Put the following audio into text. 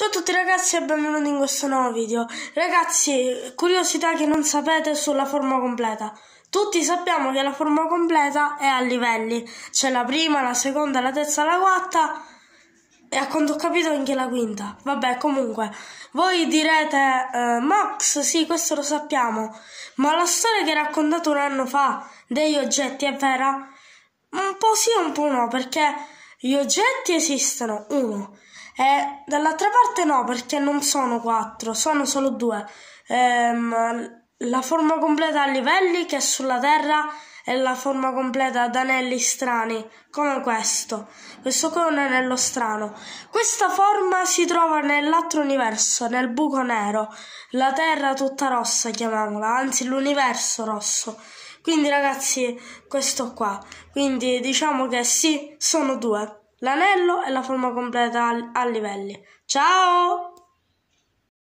Ciao a tutti ragazzi e benvenuti in questo nuovo video. Ragazzi, curiosità che non sapete sulla forma completa. Tutti sappiamo che la forma completa è a livelli. C'è la prima, la seconda, la terza, la quarta e a quanto ho capito anche la quinta. Vabbè, comunque, voi direte, eh, Max, sì, questo lo sappiamo, ma la storia che hai raccontato un anno fa degli oggetti è vera? Un po' sì e un po' no, perché gli oggetti esistono, uno. E eh, dall'altra parte no, perché non sono quattro, sono solo due. Ehm, la forma completa a livelli che sulla Terra e la forma completa ad anelli strani, come questo. Questo qui è un anello strano. Questa forma si trova nell'altro universo, nel buco nero. La Terra tutta rossa, chiamiamola, anzi l'universo rosso. Quindi ragazzi, questo qua. Quindi diciamo che sì, sono due. L'anello e la forma completa a livelli. Ciao!